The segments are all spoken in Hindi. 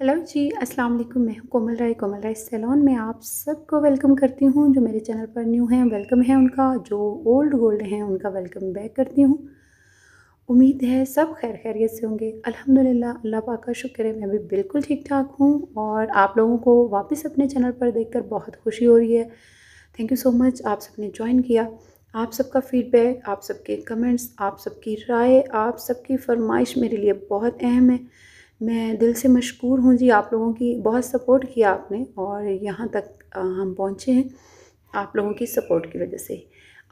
हेलो जी अस्सलाम वालेकुम मैं हूँ कोमल राय कोमल राय सैलोन में आप सबको वेलकम करती हूँ जो मेरे चैनल पर न्यू हैं वेलकम है उनका जो ओल्ड गोल्ड हैं उनका वेलकम बैक करती हूँ उम्मीद है सब खैर खैरियत से होंगे अल्हम्दुलिल्लाह अल्लाह पाक का शुक्र है मैं भी बिल्कुल ठीक ठाक हूँ और आप लोगों को वापस अपने चैनल पर कर बहुत खुशी हो रही है थैंक यू सो मच आप सबने ज्वाइन किया आप सबका फ़ीडबैक आप सबके कमेंट्स आप सबकी राय आप सबकी फरमाइश मेरे लिए बहुत अहम है मैं दिल से मशहूर हूँ जी आप लोगों की बहुत सपोर्ट किया आपने और यहाँ तक हम पहुँचे हैं आप लोगों की सपोर्ट की वजह से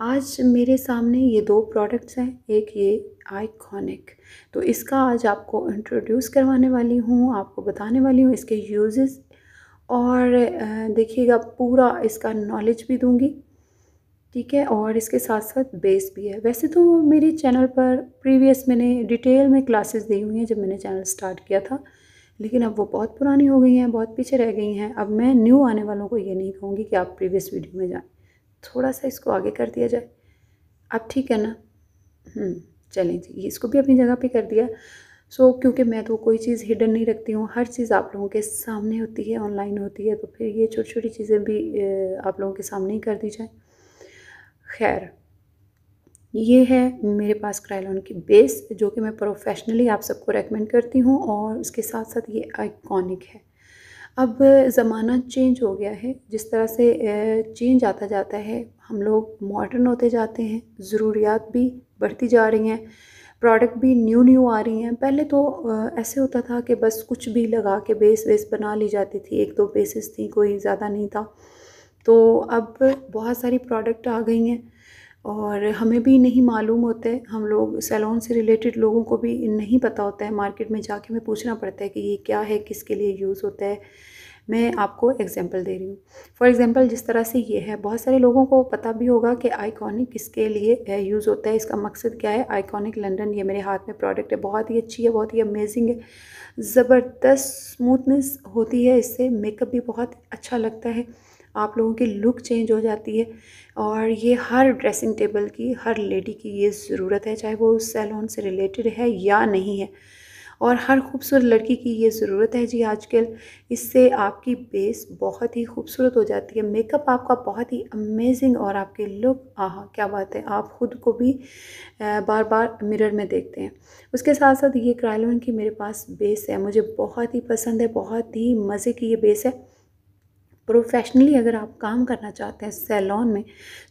आज मेरे सामने ये दो प्रोडक्ट्स हैं एक ये आइकॉनिक तो इसका आज आपको इंट्रोड्यूस करवाने वाली हूँ आपको बताने वाली हूँ इसके यूजेस और देखिएगा पूरा इसका नॉलेज भी दूँगी ठीक है और इसके साथ साथ बेस भी है वैसे तो मेरे चैनल पर प्रीवियस मैंने डिटेल में क्लासेस दी हुई हैं जब मैंने चैनल स्टार्ट किया था लेकिन अब वो बहुत पुरानी हो गई हैं बहुत पीछे रह गई हैं अब मैं न्यू आने वालों को ये नहीं कहूँगी कि आप प्रीवियस वीडियो में जाएँ थोड़ा सा इसको आगे कर दिया जाए अब ठीक है ना हम्म, चलें जी इसको भी अपनी जगह पर कर दिया सो so, क्योंकि मैं तो कोई चीज़ हिडन नहीं रखती हूँ हर चीज़ आप लोगों के सामने होती है ऑनलाइन होती है तो फिर ये छोटी छोटी चीज़ें भी आप लोगों के सामने ही कर दी जाएँ खैर ये है मेरे पास क्राइलॉन की बेस जो कि मैं प्रोफेशनली आप सबको रेकमेंड करती हूँ और उसके साथ साथ ये आइकॉनिक है अब ज़माना चेंज हो गया है जिस तरह से चेंज आता जाता है हम लोग मॉडर्न होते जाते हैं ज़रूरियात भी बढ़ती जा रही हैं प्रोडक्ट भी न्यू न्यू आ रही हैं पहले तो ऐसे होता था कि बस कुछ भी लगा के बेस वेस बना ली जाती थी एक दो बेसिस थी कोई ज़्यादा नहीं था तो अब बहुत सारी प्रोडक्ट आ गई हैं और हमें भी नहीं मालूम होते हम लोग सैलून से रिलेटेड लोगों को भी नहीं पता होता है मार्केट में जाके हमें पूछना पड़ता है कि ये क्या है किसके लिए यूज़ होता है मैं आपको एग्जांपल दे रही हूँ फॉर एग्जांपल जिस तरह से ये है बहुत सारे लोगों को पता भी होगा कि आइकॉनिक किसके लिए यूज़ होता है इसका मकसद क्या है आइकॉनिक लंडन ये मेरे हाथ में प्रोडक्ट है बहुत ही अच्छी है बहुत ही अमेजिंग है ज़बरदस्त स्मूथनेस होती है इससे मेकअप भी बहुत अच्छा लगता है आप लोगों की लुक चेंज हो जाती है और ये हर ड्रेसिंग टेबल की हर लेडी की ये ज़रूरत है चाहे वो उस सैलून से रिलेटेड है या नहीं है और हर खूबसूरत लड़की की ये ज़रूरत है जी आजकल इससे आपकी बेस बहुत ही खूबसूरत हो जाती है मेकअप आपका बहुत ही अमेजिंग और आपके लुक आह क्या बात है आप ख़ुद को भी बार बार मिरर में देखते हैं उसके साथ साथ ये क्राइलोन की मेरे पास बेस है मुझे बहुत ही पसंद है बहुत ही मज़े की ये बेस है प्रोफेशनली अगर आप काम करना चाहते हैं सैलॉन में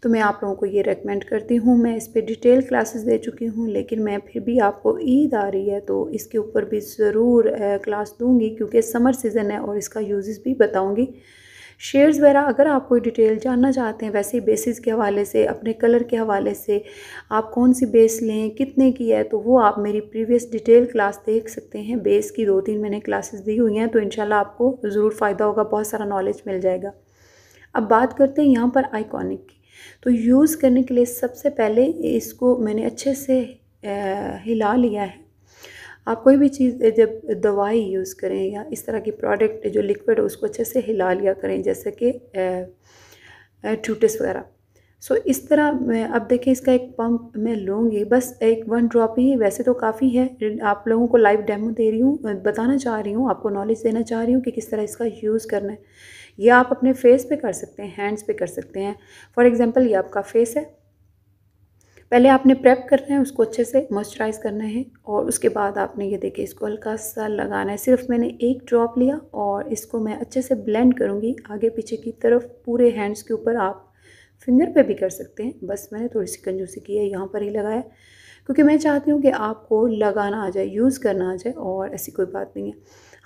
तो मैं आप लोगों को ये रेकमेंड करती हूँ मैं इस पर डिटेल क्लासेस दे चुकी हूँ लेकिन मैं फिर भी आपको ईद आ रही है तो इसके ऊपर भी ज़रूर क्लास दूँगी क्योंकि समर सीज़न है और इसका यूज़ भी बताऊँगी शेयर्स वगैरह अगर आप कोई डिटेल जानना चाहते हैं वैसे ही बेसिस के हवाले से अपने कलर के हवाले से आप कौन सी बेस लें कितने की है तो वो आप मेरी प्रीवियस डिटेल क्लास देख सकते हैं बेस की दो तीन मैंने क्लासेस दी हुई हैं तो इन आपको ज़रूर फ़ायदा होगा बहुत सारा नॉलेज मिल जाएगा अब बात करते हैं यहाँ पर आइकॉनिक की तो यूज़ करने के लिए सबसे पहले इसको मैंने अच्छे से हिला लिया है आप कोई भी चीज़ जब दवाई यूज़ करें या इस तरह की प्रोडक्ट जो लिक्विड है उसको अच्छे से हिला लिया करें जैसे कि ट्यूटिस वगैरह सो इस तरह मैं अब देखें इसका एक पंप मैं लूँगी बस एक वन ड्रॉप ही वैसे तो काफ़ी है आप लोगों को लाइव डेमो दे रही हूँ बताना चाह रही हूँ आपको नॉलेज देना चाह रही हूँ कि किस तरह इसका यूज़ करना है ये आप अपने फेस पे कर सकते हैं हैंड्स पे कर सकते हैं फॉर एग्जांपल ये आपका फेस है पहले आपने प्रेप करना है उसको अच्छे से मॉइस्चराइज करना है और उसके बाद आपने ये देखिए इसको हल्का सा लगाना है सिर्फ मैंने एक ड्रॉप लिया और इसको मैं अच्छे से ब्लेंड करूँगी आगे पीछे की तरफ पूरे हैंड्स के ऊपर आप फिंगर पे भी कर सकते हैं बस मैंने थोड़ी सी कंजूसी की है यहाँ पर ही लगाया क्योंकि मैं चाहती हूँ कि आपको लगाना आ जाए यूज़ करना आ जाए और ऐसी कोई बात नहीं है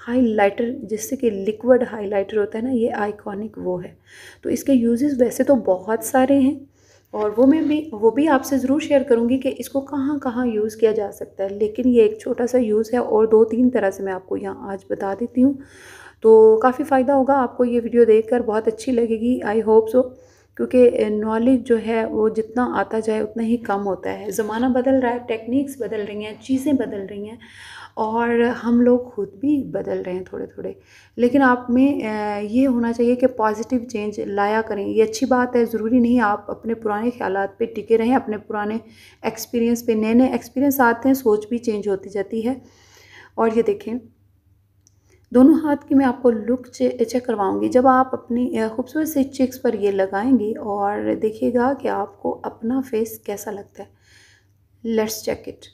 हाइलाइटर जिससे कि लिक्विड हाइलाइटर होता है ना ये आइकॉनिक वो है तो इसके यूजेस वैसे तो बहुत सारे हैं और वो मैं भी वो भी आपसे ज़रूर शेयर करूँगी कि इसको कहाँ कहाँ यूज़ किया जा सकता है लेकिन ये एक छोटा सा यूज़ है और दो तीन तरह से मैं आपको यहाँ आज बता देती हूँ तो काफ़ी फ़ायदा होगा आपको ये वीडियो देखकर बहुत अच्छी लगेगी आई होप सो क्योंकि नॉलेज जो है वो जितना आता जाए उतना ही कम होता है ज़माना बदल रहा है टेक्निक्स बदल रही हैं चीज़ें बदल रही हैं और हम लोग खुद भी बदल रहे हैं थोड़े थोड़े लेकिन आप में ये होना चाहिए कि पॉजिटिव चेंज लाया करें ये अच्छी बात है ज़रूरी नहीं आप अपने पुराने ख्याल पे टिके रहें अपने पुराने एक्सपीरियंस पे नए नए एक्सपीरियंस आते हैं सोच भी चेंज होती जाती है और ये देखें दोनों हाथ की मैं आपको लुक चेक करवाऊंगी जब आप अपनी खूबसूरत से चिक्स पर ये लगाएंगी और देखिएगा कि आपको अपना फेस कैसा लगता है लेट्स चेक इट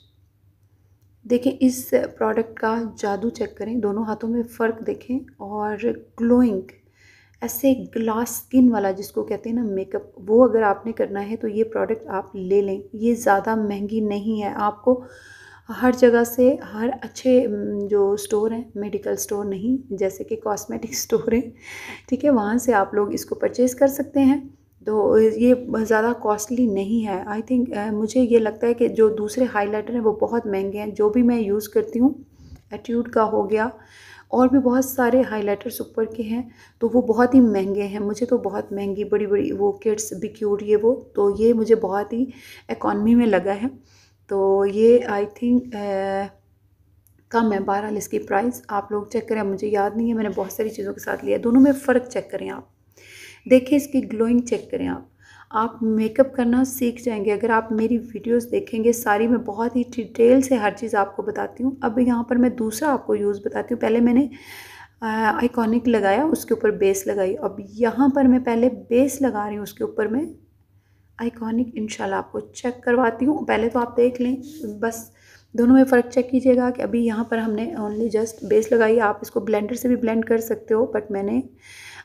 देखें इस प्रोडक्ट का जादू चेक करें दोनों हाथों में फ़र्क देखें और ग्लोइंग ऐसे ग्लास स्किन वाला जिसको कहते हैं ना मेकअप वो अगर आपने करना है तो ये प्रोडक्ट आप ले लें ये ज़्यादा महंगी नहीं है आपको हर जगह से हर अच्छे जो स्टोर हैं मेडिकल स्टोर नहीं जैसे कि कॉस्मेटिक स्टोर हैं ठीक है वहाँ से आप लोग इसको परचेज़ कर सकते हैं तो ये ज़्यादा कॉस्टली नहीं है आई थिंक मुझे ये लगता है कि जो दूसरे हाइलाइटर हैं वो बहुत महंगे हैं जो भी मैं यूज़ करती हूँ एट्यूड का हो गया और भी बहुत सारे हाइलाइटर सुपर के हैं तो वो बहुत ही महंगे हैं मुझे तो बहुत महंगी बड़ी बड़ी वो किट्स बिक्यूर ये वो तो ये मुझे बहुत ही इकॉनमी में लगा है तो ये आई थिंक कम है बहरहाल इसकी प्राइस आप लोग चेक करें मुझे याद नहीं है मैंने बहुत सारी चीज़ों के साथ लिया दोनों में फ़र्क चेक करें आप देखें इसकी ग्लोइंग चेक करें आप आप मेकअप करना सीख जाएंगे अगर आप मेरी वीडियोस देखेंगे सारी मैं बहुत ही डिटेल से हर चीज़ आपको बताती हूँ अब यहाँ पर मैं दूसरा आपको यूज़ बताती हूँ पहले मैंने आइकॉनिक लगाया उसके ऊपर बेस लगाई अब यहाँ पर मैं पहले बेस लगा रही हूँ उसके ऊपर मैं आइकॉनिक इनशाला आपको चेक करवाती हूँ पहले तो आप देख लें बस दोनों में फ़र्क चेक कीजिएगा कि अभी यहाँ पर हमने ओनली जस्ट बेस लगाई आप इसको ब्लेंडर से भी ब्लेंड कर सकते हो बट मैंने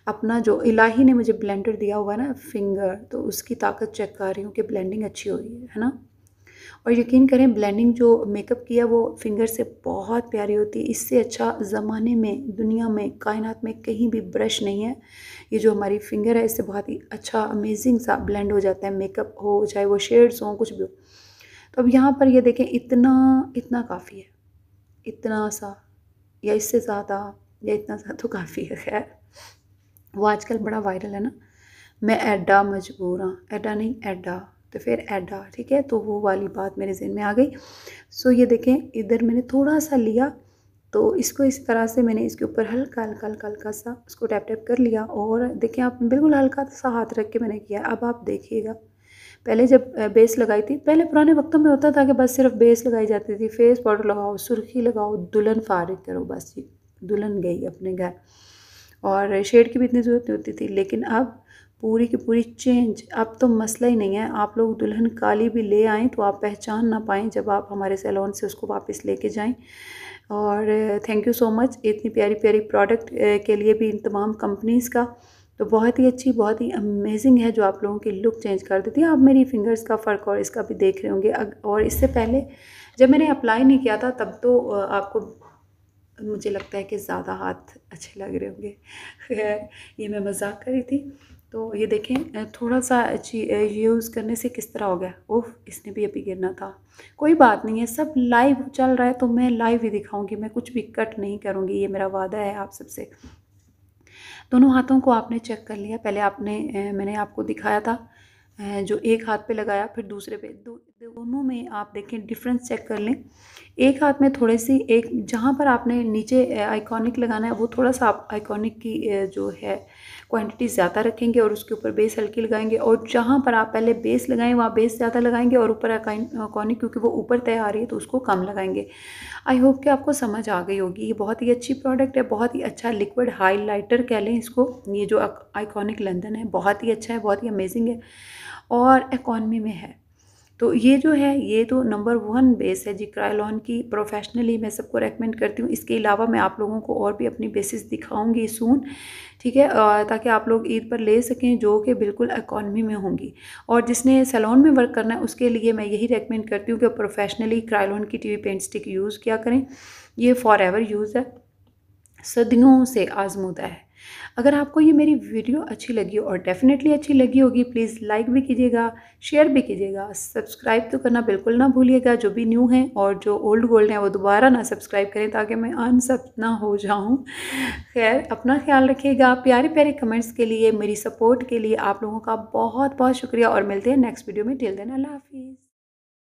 अपना जो इलाही ने मुझे ब्लेंडर दिया हुआ है ना फिंगर तो उसकी ताकत चेक कर रही हूँ कि ब्लेंडिंग अच्छी हो रही है ना और यकीन करें ब्लेंडिंग जो मेकअप किया वो फिंगर से बहुत प्यारी होती है इससे अच्छा ज़माने में दुनिया में कायनात में कहीं भी ब्रश नहीं है ये जो हमारी फिंगर है इससे बहुत ही अच्छा अमेजिंग सा ब्लेंड हो जाता है मेकअप हो चाहे वो शेड्स हों कुछ भी हो तो अब यहाँ पर ये देखें इतना इतना काफ़ी है इतना सा या इससे ज़्यादा या इतना सा तो काफ़ी है खैर वो आजकल बड़ा वायरल है ना मैं एडा मजबूर हाँ एडा नहीं एडा तो फिर एडा ठीक है तो वो वाली बात मेरे जहन में आ गई सो ये देखें इधर मैंने थोड़ा सा लिया तो इसको इस तरह से मैंने इसके ऊपर हल्का हल्का हल्का हल्का सा उसको टैप टैप कर लिया और देखें आप बिल्कुल हल्का सा हाथ रख के मैंने किया अब आप देखिएगा पहले जब बेस लगाई थी पहले पुराने वक्तों में होता था कि बस सिर्फ बेस लगाई जाती थी फेस पाउडर लगाओ सुर्खी लगाओ दुल्हन फारिग करो बस ये दुल्हन गई अपने घर और शेड की भी इतनी ज़रूरत नहीं होती थी लेकिन अब पूरी की पूरी चेंज अब तो मसला ही नहीं है आप लोग दुल्हन काली भी ले आएँ तो आप पहचान ना पाएँ जब आप हमारे सैलून से उसको वापस लेके जाएं और थैंक यू सो मच इतनी प्यारी प्यारी प्रोडक्ट के लिए भी इन तमाम कंपनीज़ का तो बहुत ही अच्छी बहुत ही अमेजिंग है जो आप लोगों की लुक चेंज कर देती है आप मेरी फिंगर्स का फ़र्क और इसका भी देख रहे होंगे और इससे पहले जब मैंने अप्लाई नहीं किया था तब तो आपको मुझे लगता है कि ज़्यादा हाथ अच्छे लग रहे होंगे खैर ये मैं मजाक कर रही थी तो ये देखें थोड़ा सा यूज़ करने से किस तरह हो गया ओह इसने भी अभी गिरना था कोई बात नहीं है सब लाइव चल रहा है तो मैं लाइव ही दिखाऊंगी मैं कुछ भी कट नहीं करूंगी ये मेरा वादा है आप सबसे दोनों हाथों को आपने चेक कर लिया पहले आपने मैंने आपको दिखाया था जो एक हाथ पे लगाया फिर दूसरे पे दो दोनों में आप देखें डिफरेंस चेक कर लें एक हाथ में थोड़े सी एक जहाँ पर आपने नीचे आइकॉनिक लगाना है वो थोड़ा सा आप आइकॉनिक की जो है क्वांटिटी ज़्यादा रखेंगे और उसके ऊपर बेस हल्की लगाएंगे और जहाँ पर आप पहले बेस लगाएं वहाँ बेस ज़्यादा लगाएंगे और ऊपर आइकॉनिक क्योंकि वो ऊपर तय आ रही है तो उसको कम लगाएंगे आई होप कि आपको समझ आ गई होगी ये बहुत ही अच्छी प्रोडक्ट है बहुत ही अच्छा लिक्विड हाईलाइटर कह लें इसको ये जो आइकॉनिक लंदन है बहुत ही अच्छा है बहुत ही अमेजिंग है और इकॉनमी में है तो ये जो है ये तो नंबर वन बेस है जी क्रायलॉन की प्रोफेशनली मैं सबको रेकमेंड करती हूँ इसके अलावा मैं आप लोगों को और भी अपनी बेसिस दिखाऊंगी सून ठीक है ताकि आप लोग ईद पर ले सकें जो कि बिल्कुल इकॉनमी में होंगी और जिसने सैलॉन में वर्क करना है उसके लिए मैं यही रेकमेंड करती हूँ कि प्रोफेशनली क्रायलॉन की टी पेंट स्टिक यूज़ किया करें ये फॉर एवर यूज़ है सदियों से आजमूदा है अगर आपको ये मेरी वीडियो अच्छी लगी और डेफिनेटली अच्छी लगी होगी प्लीज़ लाइक भी कीजिएगा शेयर भी कीजिएगा सब्सक्राइब तो करना बिल्कुल ना भूलिएगा जो भी न्यू हैं और जो ओल्ड गोल्ड हैं वो दोबारा ना सब्सक्राइब करें ताकि मैं अनसब ना हो जाऊँ खैर अपना ख्याल रखिएगा प्यारे प्यारे कमेंट्स के लिए मेरी सपोर्ट के लिए आप लोगों का बहुत बहुत शुक्रिया और मिलते हैं नेक्स्ट वीडियो में टिल देना अल्लाह हाफिज़